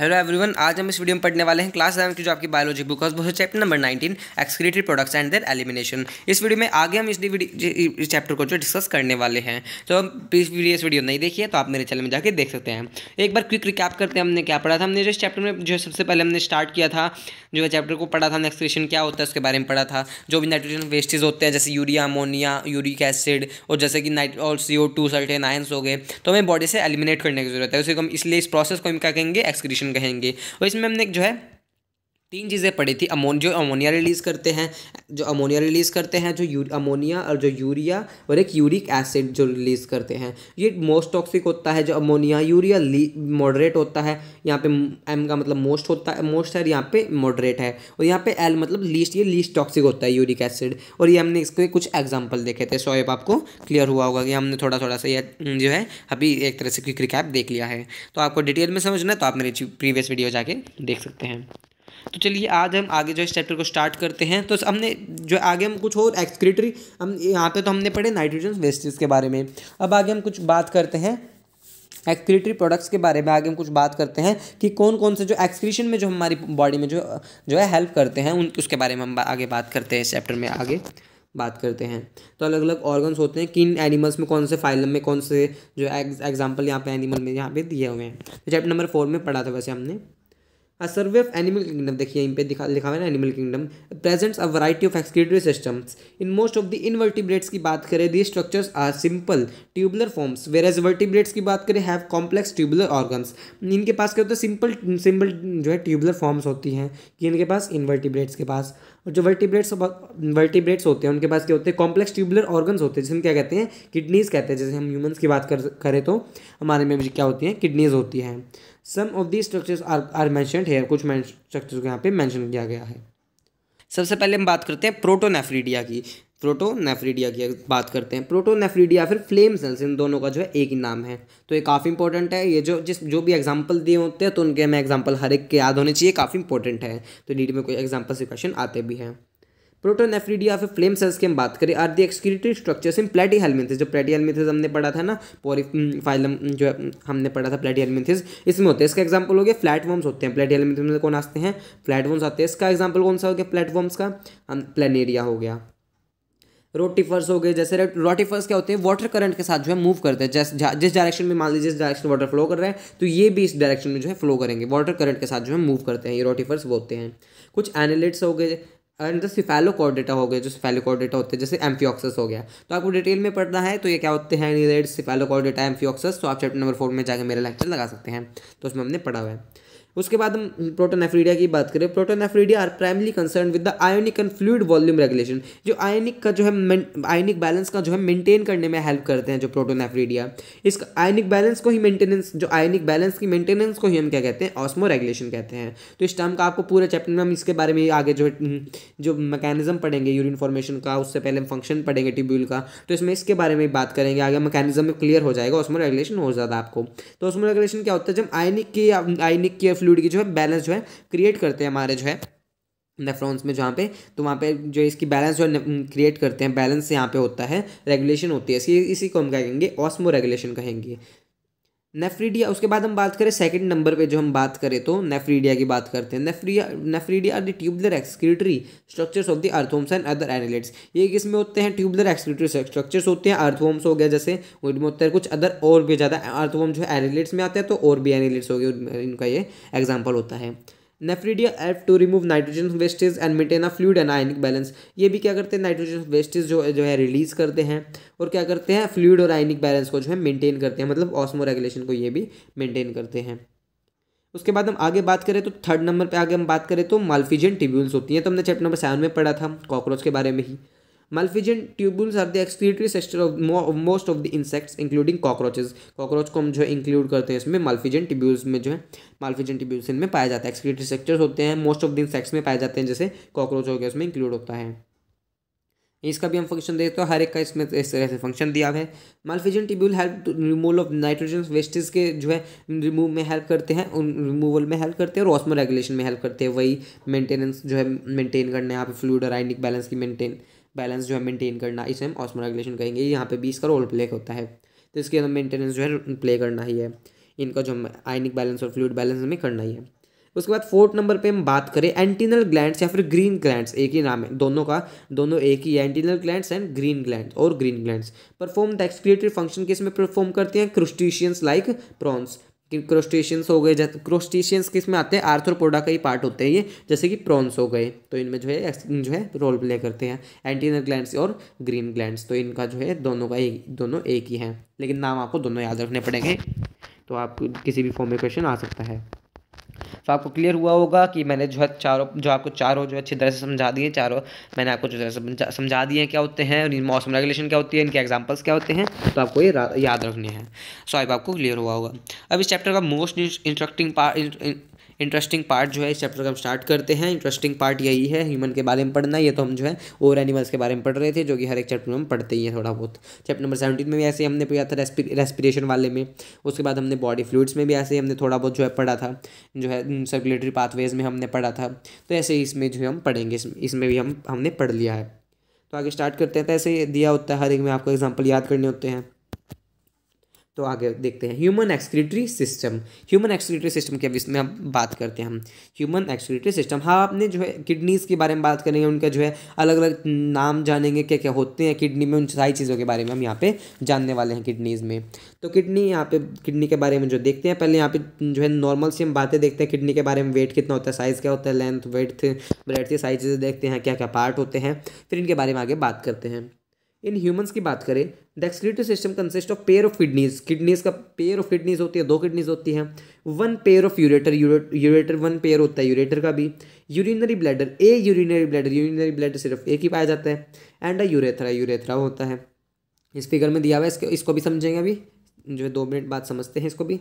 hello everyone आज हम इस वीडियो में पढ़ने वाले हैं क्लास सेवन की जो आपकी बायोलॉजी बुक है उसमें chapter number nineteen excretory products and their elimination इस वीडियो में आगे हम इस चैप्टर को जो डिस्कस करने वाले हैं तो इस वीडियो इस वीडियो नहीं देखिए तो आप मेरे चैनल में जाकर देख सकते हैं एक बार क्विक रिकैप करते हैं हमने क्या पढ़ा था हमने जो चैप्टर में जो सबसे पहले हमने स्टार्ट किया था जो चैप्टर को पढ़ा था हमने क्या होता है उसके बारे में पढ़ा था जो भी नाइट्रोजन वेस्टेज होते हैं जैसे यूरिया अमोनिया यूरिक एसिड और जैसे कि नाइट और सी ओ टू सल्टेन आयंस हो गए तो हमें बॉडी से एलिमिनेट करने की जरूरत है उसे हम इसलिए इस प्रोसेस को हम क्या कहेंगे एक्सक्रीशन कहेंगे और इसमें हमने जो है तीन चीज़ें पड़ी थी अमोन जो अमोनिया रिलीज़ करते हैं जो अमोनिया रिलीज़ करते हैं जो अमोनिया और जो यूरिया और एक यूरिक एसिड जो रिलीज़ करते हैं ये मोस्ट टॉक्सिक होता है जो अमोनिया यूरिया मॉडरेट होता है यहाँ पे एम का मतलब मोस्ट होता है मोस्ट है यहाँ पे मॉडरेट है और यहाँ पे एल मतलब लीस्ट ये लीस्ट टॉक्सिक होता है यूरिक एसिड और ये हमने इसके कुछ एग्जाम्पल देखे थे सो आपको क्लियर हुआ होगा कि हमने थोड़ा थोड़ा सा यह हम्म, जो है अभी एक तरह से क्विक रिकैप देख लिया है तो आपको डिटेल में समझना है तो आप मेरे प्रीवियस वीडियो जाके देख सकते हैं तो चलिए आज हम आगे जो इस चैप्टर को स्टार्ट करते हैं तो हमने जो आगे हम कुछ और एक्सक्रीटरी हम यहाँ पे तो हमने पढ़े नाइट्रोजन वेस्टेज के बारे में अब आगे हम कुछ बात करते हैं एक्सक्रीटरी प्रोडक्ट्स के बारे में आगे हम कुछ बात करते हैं कि कौन कौन से जो एक्सक्रीशन में जो हमारी बॉडी में जो जो है हेल्प करते हैं उन उसके बारे में हम आगे बात करते हैं इस चैप्टर में आगे बात करते हैं तो अलग अलग ऑर्गन्स होते हैं किन एनिमल्स में कौन से फाइलम में कौन से जो एग्जाम्पल यहाँ पे एनिमल में यहाँ पे दिए हुए हैं तो चैप्टर नंबर फोर में पढ़ा था वैसे हमने a survey of animal kingdom देखिए इन पे दिखा लिखा हुआ है ना animal kingdom presents a variety of excretory systems in most of the invertebrates की बात करें the structures are simple tubular forms whereas vertebrates की बात करें हैव कॉम्प्लेक्स ट्यूबुलर ऑर्गन्स इनके पास क्या होता है सिंपल सिंपल जो है ट्यूबुलर फॉर्म्स होती हैं कि इनके पास इनवर्टिब्रेट्स के पास और जो वर्टिब्रेट्स वर्टिब्रेट्स होते हैं उनके पास क्या होते हैं कॉम्प्लेक्स ट्यूबुलर ऑर्गन्स होते हैं जिसमें क्या कहते हैं किडनीज कहते हैं जैसे हम ह्यूमन्स की बात कर करें तो हमारे में भी क्या होती हैं किडनीज होती हैं some of the structures are are mentioned here कुछ स्ट्रक्चर्स को यहाँ पे मैंशन किया गया है सबसे पहले हम बात करते हैं प्रोटोनेफ्रीडिया की प्रोटोनेफ्रीडिया की बात करते हैं प्रोटोनेफ्रीडिया फिर फ्लेम सेल्स इन दोनों का जो है एक ही नाम है तो ये काफ़ी इंपॉर्टेंट है ये जो जिस जो भी एग्जांपल दिए होते हैं तो उनके हमें एग्जांपल हर एक के याद होने चाहिए काफ़ी इंपॉर्टेंट है तो नीट में कोई एग्जांपल से क्वेश्चन आते भी हैं प्रोटोन या फिर फ्लेम सेल्स की हम बात करें are the excretory structures in platyhelminthes जो प्लेटी हेलमिथिस हमने पढ़ा था ना फाइलम जो हमने पढ़ा था प्लेटी हेलमिथिस इसमें होते हैं इसका एग्जाम्पल हो गया फ्लैट फ्लैटवर्म्स होते हैं प्लेटी हेलमिथिस में कौन आते हैं फ्लैट फ्लैटवर्म्स आते हैं इसका एग्जाम्पल कौन सा हो गया प्लेटवर्म्स का प्लेनेरिया हो गया रोटिफर्स हो गए जैसे रोटिफर्स क्या होते हैं वाटर करंट के साथ जो है मूव करते हैं जैस जिस डायरेक्शन में मान लीजिए जिस डायरेक्शन वाटर फ्लो कर रहा है तो ये भी इस डायरेक्शन में जो है फ्लो करेंगे वाटर करंट के साथ जो है मूव करते हैं ये रोटिफर्स होते हैं कुछ एनलिट्स हो गए अंदर कॉर्डेटा मतलब हो गया जो सिफेलोकॉर्डेटा होते हैं जैसे एम्फियोक्सस हो गया तो आपको डिटेल में पढ़ना है तो ये क्या होते हैं सिफेलो कॉर्डेटा एम्फियोक्सस तो आप चैप्टर नंबर फोर में जाकर मेरा लेक्चर लगा सकते हैं तो उसमें हमने पढ़ा हुआ है उसके बाद हम प्रोटोन एफ्रीडिया की बात करें protonephridia are primarily concerned with the ionic and fluid volume regulation जो आयोनिक का जो है आयोनिक बैलेंस का जो है मेंटेन करने में हेल्प करते हैं जो प्रोटोन एफ्रीडिया आयोनिक बैलेंस को ही मेंटेनेंस जो आयोनिक बैलेंस की मेंटेनेंस को ही हम क्या कहते हैं ऑस्मो रेगुलेशन कहते हैं तो इस टर्म का आपको पूरे चैप्टर में हम इसके बारे में आगे जो हम्म, जो मैकेनिज्म पढ़ेंगे यूरिन फॉर्मेशन का उससे पहले हम फंक्शन पढ़ेंगे ट्यूब्यूल का तो इसमें इसके बारे में बात करेंगे आगे मैकेनिज्म में क्लियर हो जाएगा ऑस्मो रेगुलेशन जाता है आपको तो ऑस्मो रेगुलेशन क्या होता है जब आयनिक की आयनिक की फ्लू फ्लूड की जो है बैलेंस जो है क्रिएट करते हैं हमारे जो है नेफ्रॉन्स में जहाँ पे तो वहाँ पे जो इसकी बैलेंस जो क्रिएट करते हैं बैलेंस यहाँ पे होता है रेगुलेशन होती है इसी इसी को हम कहेंगे ऑस्मो रेगुलेशन कहेंगे नेफ्रीडिया उसके बाद हम बात करें सेकंड नंबर पे जो हम बात करें तो नेफ्रीडिया की बात करते हैं nephridia nephridia are the tubular excretory structures of the earthworms and other annelids ये किसमें होते हैं ट्यूबुलर एक्सक्रीटरी स्ट्रक्चर्स होते हैं अर्थोम्स हो गया जैसे उनमें होता है कुछ अदर और भी ज़्यादा अर्थोम जो है एनिलेट्स में आते हैं तो और भी एनिलेट्स हो गए इनका ये एग्जाम्पल होता है nephridia help to remove nitrogen wastes and maintain a fluid and ionic balance ये भी क्या करते हैं नाइट्रोजन वेस्टेज जो जो है रिलीज करते हैं और क्या करते हैं फ्लूड और आयनिक बैलेंस को जो है मेंटेन करते हैं मतलब ऑस्मो रेगुलेशन को ये भी मेंटेन करते हैं उसके बाद हम आगे बात करें तो थर्ड नंबर पे आगे हम बात करें तो माल्फिजन ट्रिब्यूल्स होती हैं तो हमने चैप्टर नंबर सेवन में पढ़ा था कॉकरोच के बारे में ही malpighian tubules are the excretory sector of most of the insects including cockroaches cockroach को हम जो है इंक्लूड करते हैं इसमें मल्फिजन ट्यूबुल्स में जो है मल्फिजन ट्यूबुल्स इनमें पाया जाता है एक्सक्रीटरी सेक्टर्स होते हैं मोस्ट ऑफ द इंसेक्ट्स में पाए जाते हैं जैसे कॉकरोच हो गया उसमें इंक्लूड होता है इसका भी हम फंक्शन देखते हैं हर एक का इसमें इस तरह से फंक्शन दिया है malpighian tubule help removal of nitrogen wastes के जो है रिमूव में हेल्प करते हैं उन रिमूवल में हेल्प करते हैं और ऑस्मो रेगुलेशन में हेल्प करते हैं वही मेंटेनेंस जो है मेंटेन करना है यहाँ पे फ्लूड और आइनिक बैलेंस की मेंटेन बैलेंस जो है मेंटेन करना इसे हम ऑस्मो रेगुलेशन कहेंगे यहाँ पे भी इसका रोल प्ले होता है तो इसके अंदर मेंटेनेंस जो है प्ले करना ही है इनका जो आयनिक बैलेंस और फ्लूड बैलेंस हमें करना ही है उसके बाद फोर्थ नंबर पे हम बात करें एंटीनल ग्लैंड या फिर ग्रीन ग्लैंड्स एक ही नाम है दोनों का दोनों एक ही है antennal gland and green gland और green gland perform the excretory function किस में परफॉर्म करते हैं क्रिस्टिशियंस लाइक प्रॉन्स क्रोस्टेशियंस हो गए क्रोस्टेशियंस किस में आते हैं आर्थ्रोपोडा का ही पार्ट होते हैं ये जैसे कि प्रॉन्स हो गए तो इनमें जो है जो है रोल प्ले करते हैं एंटीनर ग्लैंड्स और ग्रीन ग्लैंड्स तो इनका जो है दोनों का एक दोनों एक ही हैं लेकिन नाम आपको दोनों याद रखने पड़ेंगे तो आप किसी भी फॉर्म में क्वेश्चन आ सकता है तो आपको क्लियर हुआ होगा कि मैंने जो है चारों जो आपको चारों जो अच्छी तरह से समझा दिए चारों मैंने आपको जो से समझा दिए क्या होते हैं उनकी मौसम रेगुलेशन क्या होती है इनके एग्जाम्पल्स क्या होते हैं तो आपको ये याद रखने हैं सो आई आपको क्लियर हुआ होगा अब इस चैप्टर का most instructing part interesting part जो है इस चैप्टर का हम स्टार्ट करते हैं इंटरेस्टिंग पार्ट यही है ह्यूमन के बारे में पढ़ना ये तो हम जो है और एनिमल्स के बारे में पढ़ रहे थे जो कि हर एक चैप्टर में हम पढ़ते ही हैं थोड़ा बहुत चैप्टर नंबर सेवेंटीन में भी ऐसे हमने पढ़ा था रेस्पिरेशन वाले में उसके बाद हमने बॉडी फ्लूड्स में भी ऐसे हमने थोड़ा बहुत जो है पढ़ा था जो है सर्कुलेटरी पाथवेज में हमने पढ़ा था तो ऐसे ही इसमें जो है हम पढ़ेंगे इसमें भी हम हमने पढ़ लिया है तो आगे स्टार्ट करते हैं तो ऐसे दिया होता है हर एक में आपको एग्जाम्पल याद करने होते हैं तो आगे देखते हैं human excretory system human excretory system के विषय में हम बात करते हैं हम ह्यूमन एक्सक्रीटरी सिस्टम हाँ आपने जो है किडनीज़ के बारे में बात करेंगे उनका जो है अलग अलग नाम जानेंगे क्या क्या होते हैं किडनी में उन सारी चीज़ों के बारे में हम यहाँ पे जानने वाले हैं किडनीज़ में तो किडनी यहाँ पे किडनी के बारे में जो देखते हैं पहले यहाँ पे जो है नॉर्मल सी हम बातें देखते हैं किडनी के बारे में वेट कितना होता है साइज़ क्या होता है लेंथ वेट ब्रेड ये सारी चीज़ें देखते हैं क्या क्या पार्ट होते हैं फिर इनके बारे में आगे बात करते हैं इन ह्यूमंस की बात करें the excretory system consist of pair of kidneys kidneys का पेयर ऑफ किडनीज होती है दो किडनीज होती हैं one pair of ureter ureter one pair होता है यूरेटर का भी urinary bladder a urinary bladder urinary bladder सिर्फ एक ही पाया जाता है एंड अ यूरेथरा यूरेथरा होता है इस फिगर में दिया हुआ है इसको इसको भी समझेंगे अभी जो है दो मिनट बाद समझते हैं इसको भी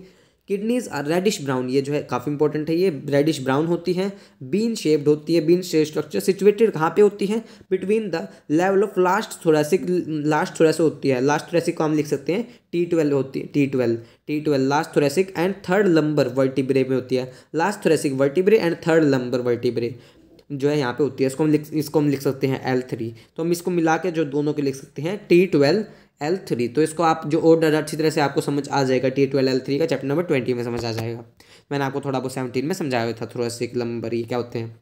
किडनीज आर रेडिश ब्राउन ये जो है काफ़ी इंपॉर्टेंट है ये रेडिश ब्राउन होती है बीन शेप्ड होती है बीन स्ट्रक्चर सिचुएटेड कहाँ पे होती है between the level of last thoracic last थोड़ा सा होती है लास्ट थोरासिक को हम लिख सकते हैं टी ट्वेल्व होती है T twelve T twelve last thoracic and third lumbar vertebrae में होती है last thoracic vertebrae and third lumbar vertebrae जो है यहाँ पे होती है इसको हम लिख इसको हम लिख सकते हैं एल थ्री तो हम इसको मिला के जो दोनों के लिख सकते हैं टी ट्वेल्व एल थ्री तो इसको आप जो डाटा अच्छी तरह से आपको समझ आ जाएगा टी ट्वेल्व एल थ्री का चैप्टर नंबर ट्वेंटी में समझ आ जाएगा मैंने आपको थोड़ा बहुत सेवनटीन में समझाया हुआ था सिक लंबर ये क्या होते हैं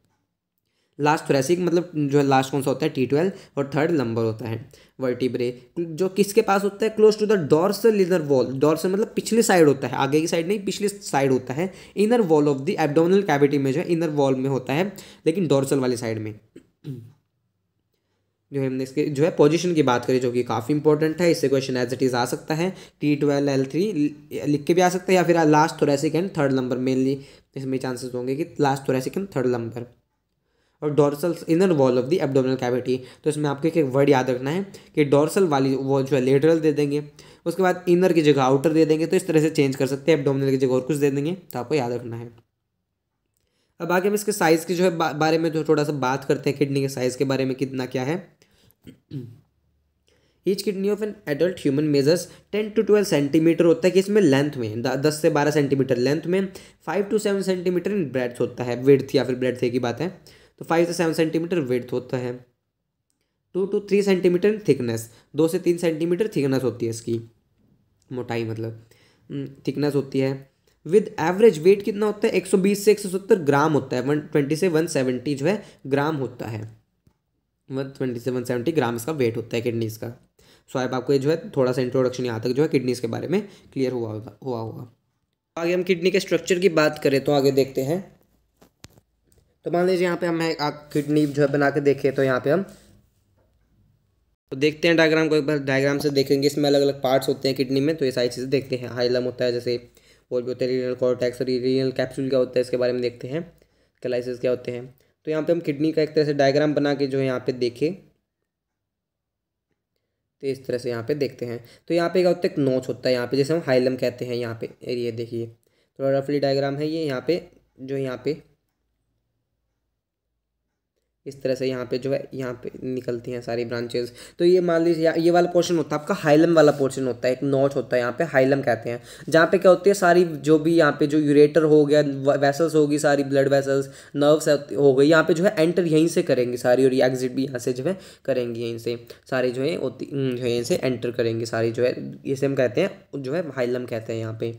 लास्ट सिक मतलब जो है लास्ट कौन सा होता है टी ट्वेल्व और थर्ड लंबर होता है वर्टिब्रे जो किसके पास होता है close to the dorsal inner wall dorsal मतलब पिछली साइड होता है आगे की साइड नहीं पिछली साइड होता है inner wall of the abdominal cavity में जो है इनर वॉल में होता है लेकिन डॉर्सल वाली साइड में जो है हमने इसके जो है पोजीशन की बात करी जो कि काफ़ी इंपॉर्टेंट है इससे क्वेश्चन एज इट इज़ आ सकता है टी ट्वेल्व एल थ्री लिख के भी आ सकता है या फिर last thoracic and third number mainly इसमें चांसेस होंगे कि last thoracic and third number और dorsal inner wall of the abdominal cavity तो इसमें आपको एक वर्ड याद रखना है कि डोरसल वाली वॉल जो है लेटरल दे देंगे उसके बाद इनर की जगह आउटर दे देंगे तो इस तरह से चेंज कर सकते हैं एब्डोमिनल की जगह और कुछ दे देंगे तो आपको याद रखना है अब आगे हम इसके साइज़ की जो है बारे में जो थोड़ा सा बात करते हैं किडनी के साइज़ के बारे में कितना क्या है each kidney of an adult human measures ten to twelve centimetre होता है कि इसमें लेंथ में दस से बारह सेंटीमीटर लेंथ में five to seven centimetre in breadth होता है वेड या फिर ब्रेड थे की बात है तो फाइव से सेवन सेंटीमीटर वेड्थ होता है two to three centimetre in thickness दो से तीन सेंटीमीटर थिकनेस होती है इसकी मोटाई मतलब थिकनेस हम्म, होती है विद एवरेज वेट कितना होता है एक सौ बीस से एक सौ सत्तर ग्राम होता है वन ट्वेंटी से वन सेवेंटी जो है ग्राम होता है ट्वेंटी सेवन सेवेंटी ग्राम इसका वेट होता है किडनीज का सो अब आपको ये जो है थोड़ा सा इंट्रोडक्शन यहाँ तक जो है किडनीज के बारे में क्लियर हुआ होगा हुआ होगा आगे हम किडनी के स्ट्रक्चर की बात करें तो आगे देखते हैं तो मान लीजिए यहाँ पे हम किडनी जो है बना के देखें तो यहाँ पे हम तो देखते हैं डायग्राम को एक बार डायग्राम से देखेंगे इसमें अलग अलग पार्ट्स होते हैं किडनी में तो ये सारी चीज़ें देखते हैं हाइलम होता है जैसे और भी होते हैं रीनल कॉर्टेक्स रीनल कैप्सूल क्या होता है इसके बारे में देखते हैं कैलाइसिस क्या होते हैं तो यहाँ पे हम किडनी का एक तरह से डायग्राम बना के जो है यहाँ पे देखें तो इस तरह से यहाँ पे देखते हैं तो यहाँ पे क्या होता है एक नोच होता है यहाँ पे जैसे हम हाइलम कहते हैं यहाँ पे ये देखिए थोड़ा रफली डायग्राम है ये यहाँ पे जो यहाँ पे इस तरह से यहाँ पे जो है यहाँ पे निकलती हैं सारी ब्रांचेज तो ये मान लीजिए ये वाला पोर्शन होता है आपका हाइलम वाला पोर्शन होता है एक नॉच होता है यहाँ पे हाइलम कहते हैं जहाँ पे क्या होती है सारी जो भी यहाँ पे जो यूरेटर हो गया वेसल्स होगी सारी ब्लड वेसल्स नर्व्स हो गई यहाँ पे जो है एंटर यहीं से करेंगी सारी और एग्जिट भी यहाँ से जो है करेंगी यहीं से सारी जो है होती जो हम्म, है यहीं से एंटर करेंगे सारी जो है इसे हम कहते हैं जो है हाइलम कहते हैं यहाँ पे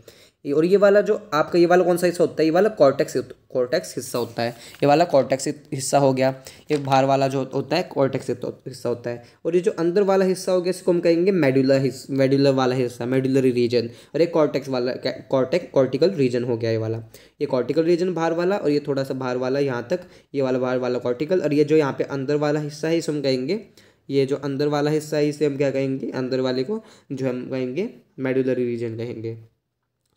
और ये वाला जो आपका ये वाला कौन सा हिस्सा होता है ये वाला कॉर्टेक्स कॉर्टेक्स हिस्सा होता है ये वाला कॉर्टेक्स हिस्सा हो गया ये बाहर वाला जो होता है कॉर्टेक्स हिस्सा होता है और ये जो अंदर वाला हिस्सा हो गया इसको हम कहेंगे मेडुलर मेडुलर वाला हिस्सा मेडुलरी रीजन और ये कॉर्टेक्स वाला कॉर्टेक कॉर्टिकल रीजन हो गया ये वाला ये कॉर्टिकल रीजन बाहर वाला और ये थोड़ा सा बाहर वाला यहाँ तक ये वाला बाहर वाला कॉर्टिकल और ये जो यहाँ पे अंदर वाला हिस्सा है इसे हम कहेंगे ये जो अंदर वाला हिस्सा है इसे हम क्या कहेंगे अंदर वाले को जो हम कहेंगे मेडुलरी रीजन कहेंगे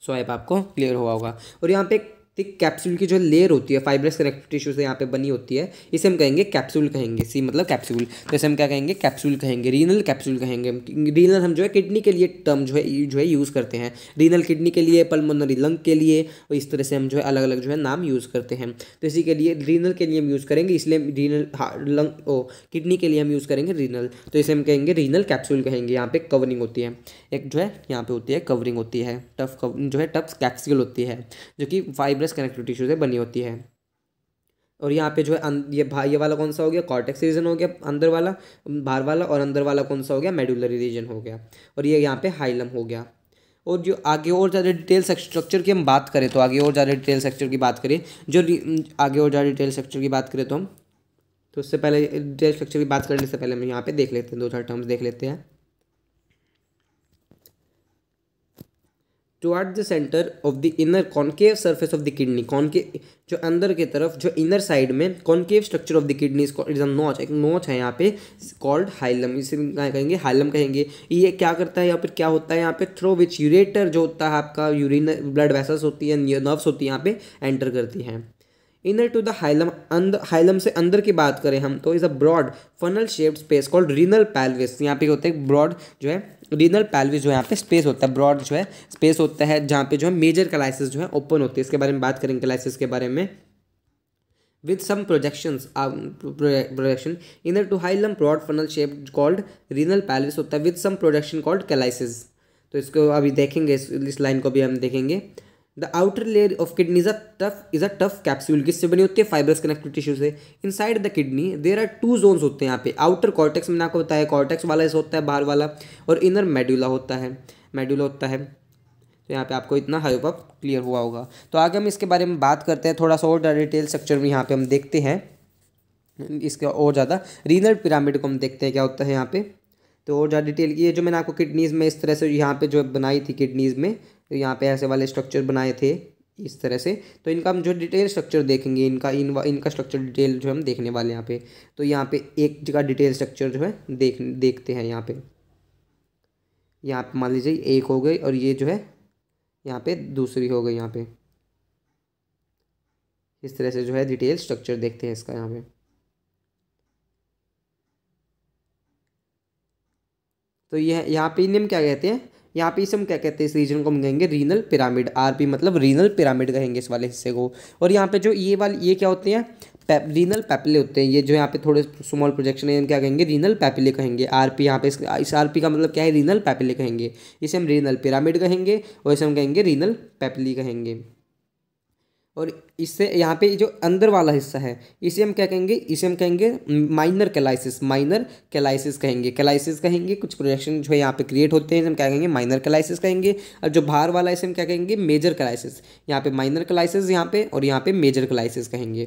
स्वाइप आपको क्लियर हुआ होगा और यहाँ पे थिक कैप्सूल की जो लेयर होती है फाइब्रस कनेक्टिव टिश्यू से यहाँ पे बनी होती है इसे हम कहेंगे कैप्सूल कहेंगे सी मतलब कैप्सूल तो इसे हम क्या कहेंगे कैप्सूल कहेंगे रीनल कैप्सूल कहेंगे रीनल हम जो है किडनी के लिए टर्म जो है जो है यूज़ करते हैं रीनल किडनी के लिए पलमोनरी लंग के लिए और इस तरह से हम जो है अलग अलग जो है नाम यूज़ करते हैं तो इसी के लिए रीनल के लिए हम यूज़ करेंगे इसलिए रीनल लंग हाँ, ओ किडनी के लिए हम यूज़ करेंगे रीनल तो इसे हम कहेंगे रीनल कैप्सूल कहेंगे यहाँ पे कवरिंग होती है एक जो है यहाँ पे होती है कवरिंग होती है टफ जो है टफ कैप्सूल होती है जो कि फाइबर कैम्ब्रस कनेक्टिव टिश्यू से बनी होती है और यहाँ पे जो है अं, ये ये वाला कौन सा हो गया कॉर्टेक्स रीजन हो गया अंदर वाला बाहर वाला और अंदर वाला कौन सा हो गया मेडुलरी रीजन हो गया और ये यहाँ पे हाइलम हो गया और जो आगे और ज़्यादा डिटेल स्ट्रक्चर की हम बात करें तो आगे और ज़्यादा डिटेल स्ट्रक्चर की बात करें जो आगे और ज़्यादा डिटेल स्ट्रक्चर की बात करें तो हम तो उससे पहले डिटेल स्ट्रक्चर की बात करने से पहले हम यहाँ पे देख लेते हैं दो चार टर्म्स देख लेते हैं toward the centre of the inner concave surface of the kidney concave जो अंदर की तरफ जो इनर साइड में concave structure of the kidney is a notch एक नोच है यहाँ पे कॉल्ड हाइलम इसे क्या कहेंगे हाइलम कहेंगे ये क्या करता है यहाँ पर क्या होता है यहाँ पे थ्रो विच यूरेटर जो होता है आपका यूरिन ब्लड वैसल्स होती है नर्व्स होती है यहाँ पे एंटर करती हैं इनर टू द हाइलम अंदर हाइलम से अंदर की बात करें हम तो is a broad funnel shaped space called renal pelvis यहाँ पे होते हैं ब्रॉड जो है रीजनल पैलविस जो है यहाँ पे स्पेस होता है ब्रॉड जो है स्पेस होता है जहाँ पे जो है मेजर कैलाइसिस जो है ओपन होती है इसके बारे में बात करेंगे कैलाइसिस के बारे में with some projections projection inner to hilum broad funnel shape called regional pelvis होता है with some projection called calyces तो इसको अभी देखेंगे इस लाइन को भी हम देखेंगे the outer layer of kidney is a tough is a tough capsule किससे बनी होती है फाइबर्स कनेक्टिव टिश्यू से inside the kidney there are two zone होते हैं यहाँ पे आउटर कॉर्टेक्स मैंने आपको बताया कॉर्टेक्स वाला इस होता है बाहर वाला और इनर मेड्यूला होता है मेड्यूला होता है तो यहाँ पे आपको इतना हाई अप क्लियर हुआ होगा तो आगे हम इसके बारे में बात करते हैं थोड़ा सा और डिटेल स्ट्रक्चर में यहाँ पे हम देखते हैं इसका और ज़्यादा रीनल पिरामिड को हम देखते हैं क्या होता है यहाँ पे तो और ज़्यादा डिटेल ये जो मैंने आपको किडनीज़ में इस तरह से यहाँ पे जो बनाई थी किडनीज़ में तो यहाँ पे ऐसे वाले स्ट्रक्चर बनाए थे इस तरह से तो इनका हम जो डिटेल स्ट्रक्चर देखेंगे इनका इन इनका स्ट्रक्चर डिटेल जो हम देखने वाले यहाँ पे तो यहाँ पे एक जगह डिटेल स्ट्रक्चर जो है देख देखते हैं यहाँ पे यहाँ पे मान लीजिए एक हो गई और ये जो है यहाँ पे दूसरी हो गई यहाँ पे इस तरह से जो है डिटेल स्ट्रक्चर देखते हैं इसका यहाँ पे तो यह यहाँ पे नेम क्या कहते हैं यहाँ पे इसे हम क्या कहते हैं इस रीजन को हम कहेंगे रीनल पिरामिड आरपी मतलब रीनल पिरामिड कहेंगे इस वाले हिस्से को और यहाँ पे जो ये वाले ये क्या होते हैं रीनल पैपिले होते हैं ये जो यहाँ पे थोड़े स्मॉल प्रोजेक्शन है क्या कहेंगे रीनल पैपिले कहेंगे आरपी यहाँ पे इस, इस आरपी का मतलब क्या है रीनल पैपिले कहेंगे इसे हम रीनल पिरामिड कहेंगे और इसे हम कहेंगे रीनल पैपिली कहेंगे और इससे यहाँ पे जो अंदर वाला हिस्सा है इसे हम क्या कहेंगे इसे हम कहेंगे माइनर कैलाइसिस माइनर कैलाइसिस कहेंगे कैलाइसिस कहेंगे कुछ प्रोजेक्शन जो है यहाँ पे क्रिएट होते हैं हम क्या कहेंगे माइनर कैलाइसिस कहेंगे और जो बाहर वाला इसे हम क्या कहेंगे मेजर कैलाइसिस यहाँ पे माइनर कैलाइसिस यहाँ पे और यहाँ पे मेजर कैलाइसिस कहेंगे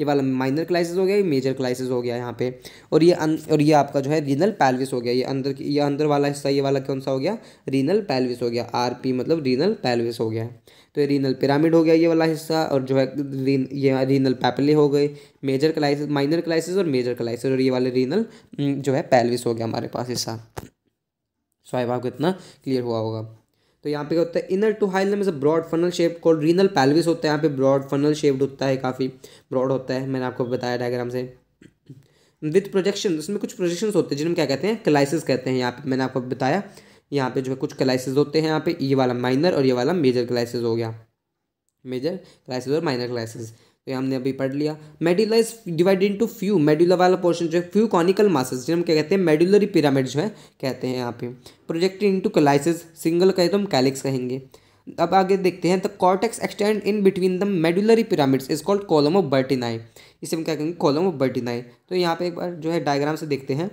ये वाला माइनर कैलाइसिस हो गया ये मेजर कैलाइसिस हो गया यहाँ पे और ये अं-, और ये आपका जो है रीनल पैलविस हो गया ये अंदर ये अंदर वाला हिस्सा ये वाला कौन सा हो गया रीनल पैलविस हो गया आर मतलब रीनल पैलविस हो गया तो ये रीनल पिरामिड हो गया ये वाला हिस्सा और जो है रीन ये रीनल पैपली हो गए मेजर क्लाइसिस माइनर क्लाइसिस और मेजर क्लाइसिस और ये वाले रीनल हम्म, जो है पैलविस हो गया हमारे पास हिस्सा सो आई आपको इतना क्लियर हुआ होगा तो यहाँ पे क्या होता है इनर टू इज में broad funnel shape called renal pelvis होता है यहाँ पे ब्रॉड फनल शेप्ड होता है काफ़ी ब्रॉड होता है मैंने आपको बताया डायग्राम से विथ प्रोजेक्शन उसमें कुछ प्रोजेक्शन होते हैं जिनमें क्या कहते हैं क्लाइसिस कहते हैं यहाँ पे मैंने आपको बताया यहाँ पे जो है कुछ क्लाइसिस होते हैं यहाँ पे ये वाला माइनर और ये वाला मेजर क्लाइसिस हो गया मेजर क्लाइसिस और माइनर क्लाइसिस तो हमने अभी पढ़ लिया medulla is divided into few medulla वाला पोर्शन जो है फ्यू कॉनिकल मासेस जिन्हें हम क्या कहते हैं मेडुलरी पिरामिड जो है कहते हैं यहाँ पे प्रोजेक्टेड इंटू क्लाइसिस सिंगल कहे तो हम कैलिक्स कहेंगे अब आगे देखते हैं the cortex extend in between the medullary pyramids is called column of Bertini इसे हम क्या कहेंगे कॉलम ऑफ बर्टिनाई तो यहाँ पे एक बार जो है डायग्राम से देखते हैं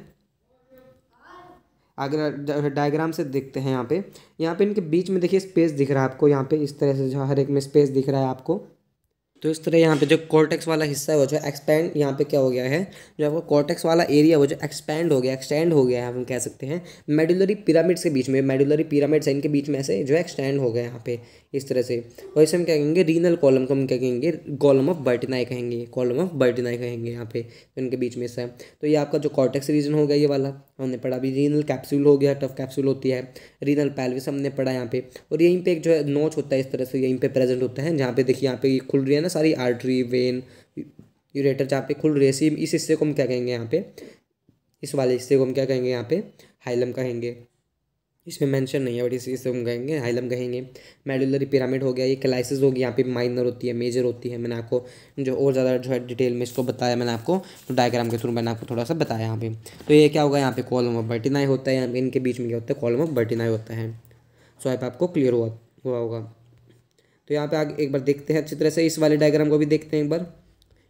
अगर डायग्राम से देखते हैं यहाँ पे यहाँ पे इनके बीच में देखिए स्पेस दिख रहा है आपको यहाँ पे इस तरह से जो हर एक में स्पेस दिख रहा है आपको तो इस तरह यहाँ पे जो कॉर्टेक्स वाला हिस्सा है वो जो एक्सपैंड यहाँ पे क्या हो गया है जो आपका कॉर्टेक्स वाला एरिया वो जो एक्सपैंड हो गया एक्सटेंड हो गया है हम कह सकते हैं मेडुलरी पिरामिड्स के बीच में मेडुलरी पिरामिड्स है इनके बीच में से जो एक्सटेंड हो गया यहाँ पे इस तरह से और इसे हम क्या कहेंगे रीनल कॉलम को हम क्या कहेंगे कॉलम ऑफ बर्टिनाई कहेंगे कॉलम ऑफ बर्टिनाई कहेंगे यहाँ पे इनके बीच में सब तो ये आपका जो कॉर्टेक्स रीजन हो गया ये वाला हमने पढ़ा अभी रीनल कैप्सूल हो गया टफ कैप्सूल होती है रीनल पैलविस हमने पढ़ा यहाँ पे और यहीं पर एक जो है नोच होता है इस तरह से यहीं पर प्रेजेंट होता है जहाँ पे देखिए यहाँ पे खुल रही है ना सारी आर्टरी वेन यूरेटर जहाँ पे खुल रही है इस हिस्से को हम क्या कहेंगे यहाँ पे इस वाले हिस्से को हम क्या कहेंगे यहाँ पे हाइलम कहेंगे इसमें मेंशन नहीं है बट इस हिस्से को हम कहेंगे हाइलम कहेंगे मेडुलरी पिरामिड हो गया ये क्लाइसिस होगी यहाँ पे माइनर होती है मेजर होती है मैंने आपको जो और ज़्यादा जो है डिटेल में इसको बताया मैंने आपको तो डायग्राम के थ्रू मैंने आपको थोड़ा सा बताया यहाँ पे तो ये क्या होगा यहाँ पे कॉलम ऑफ बर्टिनाई होता है यहाँ पे इनके बीच में क्या होता है कॉलम ऑफ बर्टिनाई होता है सो आप आपको क्लियर हुआ हुआ होगा तो यहाँ पे आगे एक बार देखते हैं अच्छी तरह से इस वाले डायग्राम को भी देखते हैं एक बार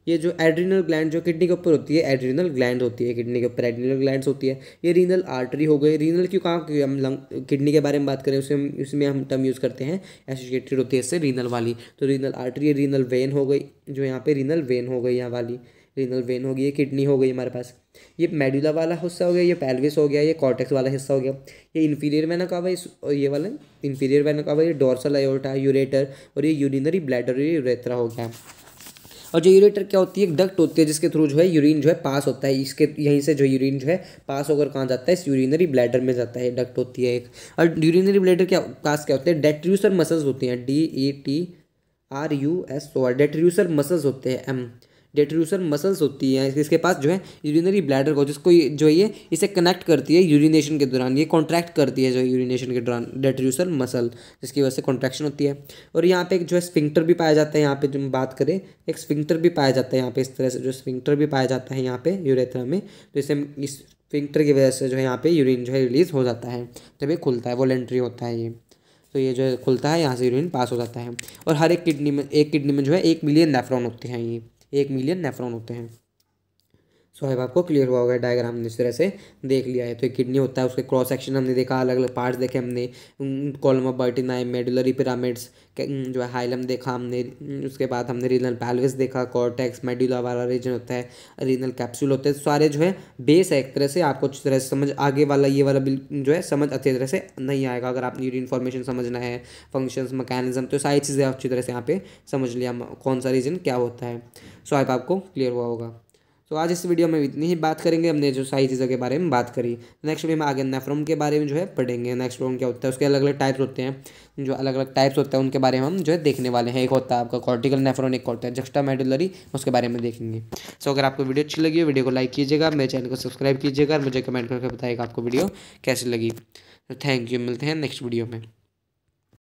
ये जो एड्रिनल ग्लैंड जो किडनी के ऊपर होती है एड्रिनल ग्लैंड होती है किडनी के ऊपर एड्रिनल ग्लैंड होती है ये रीनल आर्टरी हो गई रीनल क्यों कहाँ हम लंग किडनी के बारे में बात करें उसमें उसमें इसमें हम टर्म यूज़ करते हैं एसोसिएटेड होती है इससे रीनल वाली तो रीनल आर्टरी रीनल वेन हो गई जो यहाँ पर रीनल वेन हो गई यहाँ वाली रीनल वेन हो गई किडनी हो गई हमारे पास ये मेडुला वाला हिस्सा हो गया ये पेल्विस हो गया ये कॉर्टेक्स वाला हिस्सा हो गया ये इन्फीरियर वैना कावा इस और ये वाला इन्फीरियर वैना कावा ये डोर्सल एयोटा यूरेटर और ये यूरिनरी ब्लैडर ये यूरेथ्रा हो गया और जो यूरेटर क्या होती है एक डक्ट होती है जिसके थ्रू जो है यूरिन जो है पास होता है इसके यहीं से जो यूरिन जो है पास होकर कहाँ जाता है इस यूरिनरी ब्लैडर में जाता है डक्ट होती है एक और यूरिनरी ब्लैडर क्या पास क्या होते हैं डेट्रूसर मसल्स होती हैं D A T R U S O R detrusor muscles होते हैं एम डेट्रूसर मसल्स होती हैं इसके पास जो है यूरिनरी ब्लैडर को जिसको जो ये इसे कनेक्ट करती है यूरिनेशन के दौरान ये कॉन्ट्रैक्ट करती है जो यूरिनेशन के दौरान डेट्रूसर मसल जिसकी वजह से कॉन्ट्रैक्शन होती है और यहाँ पे एक जो है स्फिंक्टर भी पाया जाता है यहाँ पे जो हम बात करें एक स्फिंक्टर भी पाया जाता है यहाँ पे इस तरह से जो स्फिंक्टर भी पाया जाता है यहाँ पे यूरेथ्रा में तो इसे इस फिंक्टर की वजह से जो है यहाँ पे यूरिन जो है रिलीज़ हो जाता है जब ये खुलता है वॉलेंट्री होता है ये तो ये जो है खुलता है यहाँ से यूरिन पास हो जाता है और हर एक किडनी में एक किडनी में जो है एक मिलियन नेफ्रॉन होते हैं ये एक मिलियन नेफ्रॉन होते हैं सो so, आपको क्लियर हुआ होगा डायग्राम हमने इस तरह से देख लिया है तो एक किडनी होता है उसके क्रॉस सेक्शन हमने देखा अलग अलग पार्ट्स देखे हमने column of Bertini medullary pyramids जो है हाइलम देखा हमने उसके बाद हमने रीनल पैलविस देखा कॉर्टेक्स मेडुला वाला रीजन होता है रीनल कैप्सूल होते हैं तो सारे जो है बेस है एक तरह से आपको अच्छी तरह से समझ आगे वाला ये वाला जो है समझ अच्छी तरह से नहीं आएगा अगर आपने ये इन्फॉर्मेशन समझना है फंक्शंस मैकेनिज्म तो सारी चीज़ें अच्छी तरह से यहाँ पे समझ लिया कौन सा रीजन क्या होता है सो आप आपको क्लियर हुआ होगा तो आज इस वीडियो में इतनी ही बात करेंगे हमने जो सारी चीज़ों के बारे में बात करी नेक्स्ट वीडियो में आगे नेफ्रोम के बारे में जो है पढ़ेंगे नेक्स्ट नेक्स्ट्रोम क्या होता है उसके अलग अलग टाइप्स होते हैं जो अलग अलग टाइप्स होते हैं उनके बारे में हम जो है देखने वाले हैं एक होता है आपका कॉर्टिकल नेफ्रोन एक होता है जक्स्टा मेडुलरी उसके बारे में देखेंगे सो अगर आपको वीडियो अच्छी लगी हो वीडियो को लाइक कीजिएगा मेरे चैनल को सब्सक्राइब कीजिएगा और मुझे कमेंट करके बताएगा आपको वीडियो कैसी लगी तो थैंक यू मिलते हैं नेक्स्ट वीडियो में